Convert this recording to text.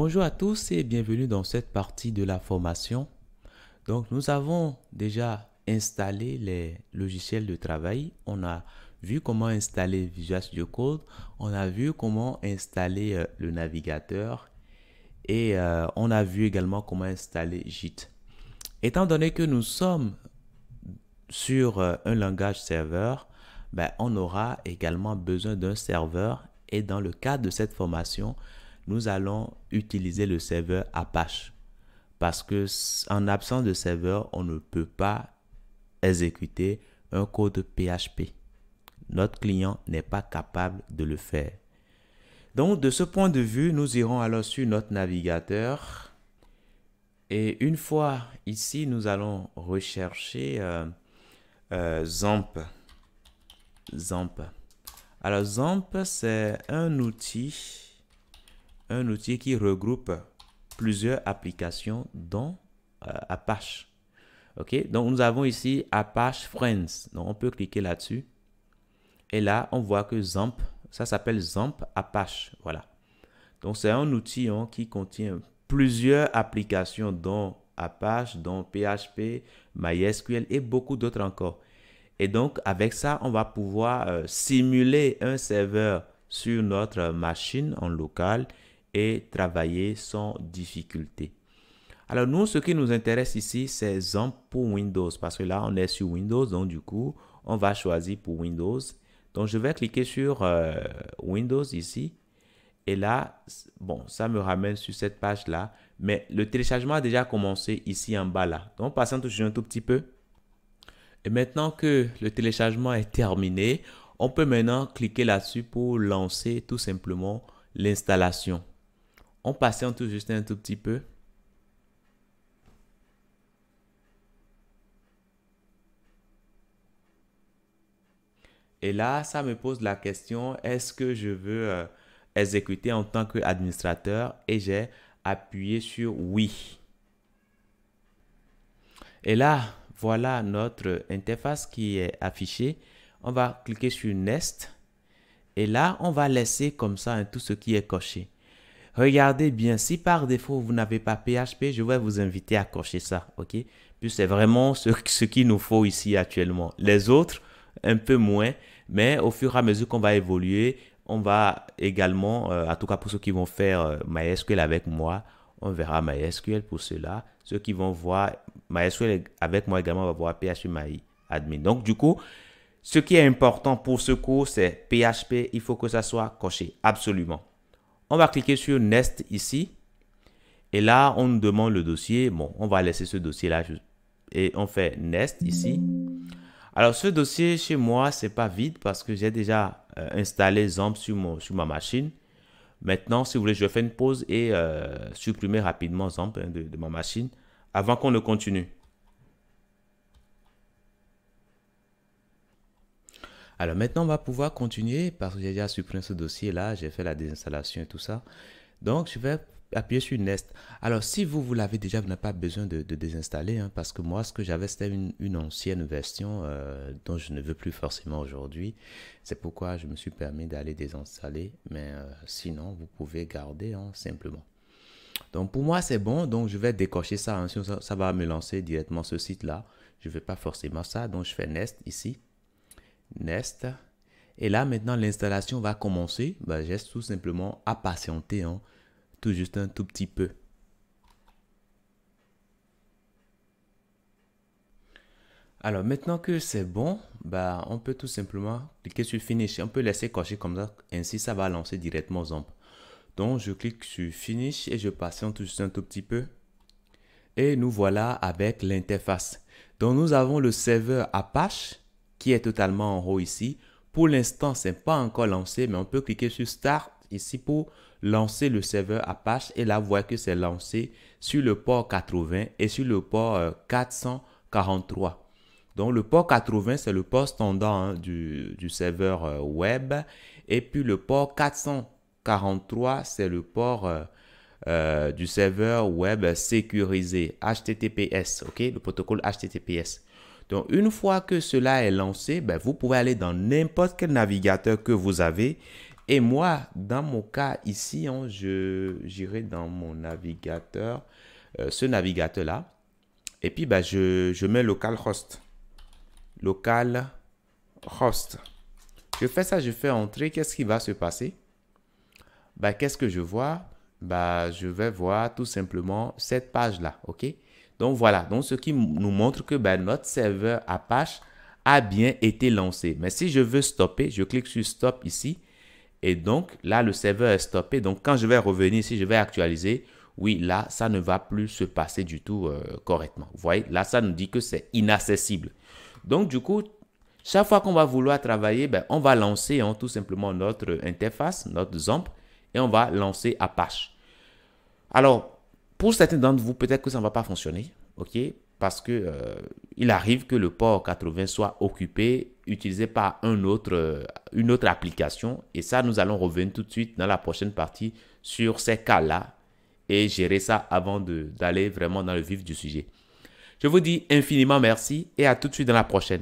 Bonjour à tous et bienvenue dans cette partie de la formation. Donc nous avons déjà installé les logiciels de travail. On a vu comment installer Visual Studio Code. On a vu comment installer euh, le navigateur. Et euh, on a vu également comment installer JIT. Étant donné que nous sommes sur euh, un langage serveur, ben, on aura également besoin d'un serveur. Et dans le cadre de cette formation, nous allons utiliser le serveur Apache parce que en absence de serveur, on ne peut pas exécuter un code PHP. Notre client n'est pas capable de le faire. Donc de ce point de vue, nous irons alors sur notre navigateur et une fois ici, nous allons rechercher euh, euh, Zamp. Zamp. Alors Zamp, c'est un outil un outil qui regroupe plusieurs applications dont euh, Apache. OK? Donc, nous avons ici Apache Friends. Donc, on peut cliquer là-dessus. Et là, on voit que Zamp, ça s'appelle Zamp Apache. Voilà. Donc, c'est un outil hein, qui contient plusieurs applications dont Apache, dont PHP, MySQL et beaucoup d'autres encore. Et donc, avec ça, on va pouvoir euh, simuler un serveur sur notre machine en local et travailler sans difficulté. Alors nous, ce qui nous intéresse ici, c'est ZAMP pour Windows, parce que là, on est sur Windows, donc du coup, on va choisir pour Windows. Donc je vais cliquer sur euh, Windows ici, et là, bon, ça me ramène sur cette page-là, mais le téléchargement a déjà commencé ici en bas là. Donc passons toujours un tout petit peu. Et maintenant que le téléchargement est terminé, on peut maintenant cliquer là-dessus pour lancer tout simplement l'installation. On en tout juste un tout petit peu. Et là, ça me pose la question, est-ce que je veux euh, exécuter en tant qu'administrateur Et j'ai appuyé sur oui. Et là, voilà notre interface qui est affichée. On va cliquer sur Nest. Et là, on va laisser comme ça hein, tout ce qui est coché. Regardez bien, si par défaut vous n'avez pas PHP, je vais vous inviter à cocher ça, ok Puis c'est vraiment ce, ce qu'il nous faut ici actuellement. Les autres, un peu moins, mais au fur et à mesure qu'on va évoluer, on va également, euh, en tout cas pour ceux qui vont faire euh, MySQL avec moi, on verra MySQL pour cela. Ceux qui vont voir MySQL avec moi également, on va voir PHP My Admin. Donc, du coup, ce qui est important pour ce cours, c'est PHP, il faut que ça soit coché, absolument. On va cliquer sur Nest ici. Et là, on nous demande le dossier. Bon, on va laisser ce dossier-là. Et on fait Nest ici. Alors, ce dossier chez moi, n'est pas vide parce que j'ai déjà euh, installé ZAMP sur, sur ma machine. Maintenant, si vous voulez, je vais faire une pause et euh, supprimer rapidement ZAMP hein, de ma machine avant qu'on ne continue. Alors maintenant, on va pouvoir continuer parce que j'ai déjà supprimé ce dossier-là, j'ai fait la désinstallation et tout ça. Donc, je vais appuyer sur Nest. Alors, si vous, vous l'avez déjà, vous n'avez pas besoin de, désinstaller hein, parce que moi, ce que j'avais, c'était une, ancienne version euh, dont je ne veux plus forcément aujourd'hui. C'est pourquoi je me suis permis d'aller désinstaller. Mais euh, sinon, vous pouvez garder hein, simplement. Donc pour moi, c'est bon. Donc je vais décocher ça. Hein. ça, ça, va me lancer directement ce site-là. Je ne veux pas forcément ça. Donc je fais Nest ici nest Et là, maintenant, l'installation va commencer. Ben, bah, J'ai tout simplement à patienter, hein. tout juste un tout petit peu. Alors maintenant que c'est bon, bah, on peut tout simplement cliquer sur Finish. On peut laisser cocher comme ça, ainsi ça va lancer directement Zamp. Donc je clique sur Finish et je patiente juste un tout petit peu. Et nous voilà avec l'interface. Donc nous avons le serveur Apache qui est totalement en haut ici. Pour l'instant, ce n'est pas encore lancé, mais on peut cliquer sur Start ici pour lancer le serveur Apache. Et là, vous voyez que c'est lancé sur le port 80 et sur le port 443. Euh, Donc, le port 80, c'est le port standard hein, du, serveur euh, web. Et puis, le port 443, c'est le port euh, du serveur web sécurisé, HTTPS, OK? Le protocole HTTPS. Donc, une fois que cela est lancé, ben, vous pouvez aller dans n'importe quel navigateur que vous avez. Et moi, dans mon cas ici, hein, je j'irai dans mon navigateur, euh, ce navigateur-là. Et puis, ben, je, je mets localhost. Localhost. Je fais ça, je fais entrer. Qu'est-ce qui va se passer? Ben, Qu'est-ce que je vois? Bah, je vais voir tout simplement cette page-là, OK donc voilà, donc ce qui nous montre que ben, notre serveur Apache a bien été lancé. Mais si je veux stopper, je clique sur Stop ici. Et donc là, le serveur est stoppé. Donc quand je vais revenir si je vais actualiser, oui, là, ça ne va plus se passer du tout euh, correctement. Vous voyez, là, ça nous dit que c'est inaccessible. Donc du coup, chaque fois qu'on va vouloir travailler, ben, on va lancer hein, tout simplement notre interface, notre ZAMP, et on va lancer Apache. Alors, pour certains d'entre vous, peut-être que ça ne va pas fonctionner, ok Parce que euh, il arrive que le port 80 soit occupé, utilisé par un autre, euh, une autre application. Et ça, nous allons revenir tout de suite dans la prochaine partie sur ces cas-là et gérer ça avant d'aller vraiment dans le vif du sujet. Je vous dis infiniment merci et à tout de suite dans la prochaine.